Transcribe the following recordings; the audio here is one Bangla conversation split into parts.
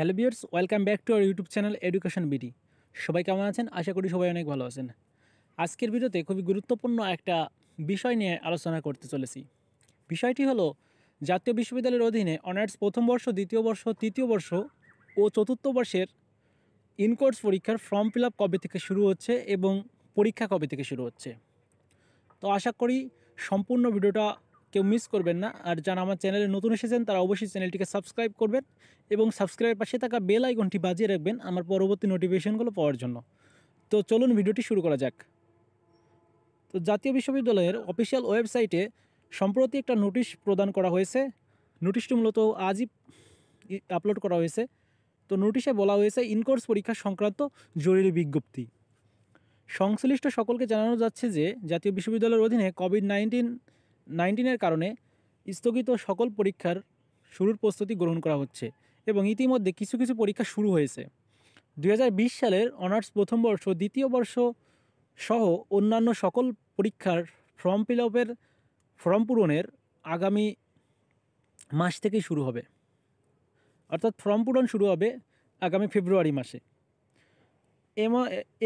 hello viewers welcome back to our YouTube channel education BD সবাই কেমন আছেন আশা করি সবাই অনেক ভালো আছেন আজকের ভিডিওতে খুবই গুরুত্বপূর্ণ একটা বিষয় নিয়ে আলোচনা করতে চলেছি বিষয়টি হলো জাতীয় বিশ্ববিদ্যালয়ের অধীনে অনার্স প্রথম বর্ষ দ্বিতীয় বর্ষ তৃতীয় বর্ষ ও চতুর্থ বর্ষের ইনকোর্স পরীক্ষার ফর্ম ফিল আপ কবে থেকে শুরু হচ্ছে এবং পরীক্ষা কবে থেকে শুরু হচ্ছে তো আশা করি সম্পূর্ণ ভিডিওটা কেউ মিস করবেন না আর যারা আমার চ্যানেলে নতুন এসেছেন তারা অবশ্যই চ্যানেলটিকে সাবস্ক্রাইব করবেন এবং সাবস্ক্রাইবের পাশে থাকা বেল আইকনটি বাজিয়ে রাখবেন আমার পরবর্তী নোটিফিকেশানগুলো পাওয়ার জন্য তো চলুন ভিডিওটি শুরু করা যাক তো জাতীয় বিশ্ববিদ্যালয়ের অফিসিয়াল ওয়েবসাইটে সম্প্রতি একটা নোটিশ প্রদান করা হয়েছে নোটিশটি মূলত আজই আপলোড করা হয়েছে তো নোটিশে বলা হয়েছে ইনকোর্স পরীক্ষা সংক্রান্ত জরুরি বিজ্ঞপ্তি সংশ্লিষ্ট সকলকে জানানো যাচ্ছে যে জাতীয় বিশ্ববিদ্যালয়ের অধীনে কোভিড নাইন্টিন নাইন্টিনের কারণে স্থগিত সকল পরীক্ষার শুরুর প্রস্তুতি গ্রহণ করা হচ্ছে এবং ইতিমধ্যে কিছু কিছু পরীক্ষা শুরু হয়েছে দু সালের অনার্স প্রথম বর্ষ দ্বিতীয় বর্ষ সহ অন্যান্য সকল পরীক্ষার ফর্ম ফিল আপের ফর্ম পূরণের আগামী মাস থেকেই শুরু হবে অর্থাৎ ফর্ম পূরণ শুরু হবে আগামী ফেব্রুয়ারি মাসে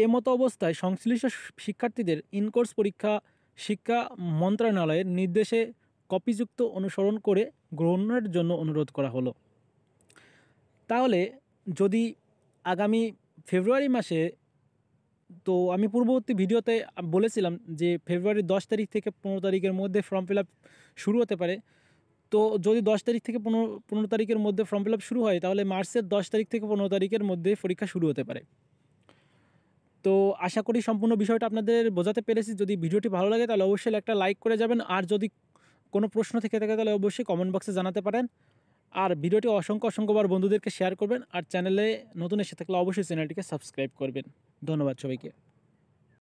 এ মতো অবস্থায় সংশ্লিষ্ট শিক্ষার্থীদের ইনকোর্স পরীক্ষা শিক্ষা মন্ত্রণালয়ের নির্দেশে কপিযুক্ত অনুসরণ করে গ্রহণের জন্য অনুরোধ করা হলো তাহলে যদি আগামী ফেব্রুয়ারি মাসে তো আমি পূর্ববর্তী ভিডিওতে বলেছিলাম যে ফেব্রুয়ারি দশ তারিখ থেকে পনেরো তারিখের মধ্যে ফর্ম ফিল শুরু হতে পারে তো যদি দশ তারিখ থেকে পনেরো পনেরো তারিখের মধ্যে ফর্ম ফিল শুরু হয় তাহলে মার্চের দশ তারিখ থেকে পনেরো তারিখের মধ্যে পরীক্ষা শুরু হতে পারে তো আশা করি সম্পূর্ণ বিষয়টা আপনাদের বোঝাতে পেরেছি যদি ভিডিওটি ভালো লাগে তাহলে অবশ্যই একটা লাইক করে যাবেন আর যদি কোনো প্রশ্ন থেকে থাকে তাহলে অবশ্যই কমেন্ট বক্সে জানাতে পারেন আর ভিডিওটি অসংখ্য অসংখ্যবার বন্ধুদেরকে শেয়ার করবেন আর চ্যানেলে নতুন এসে থাকলে অবশ্যই চ্যানেলটিকে সাবস্ক্রাইব করবেন ধন্যবাদ সবাইকে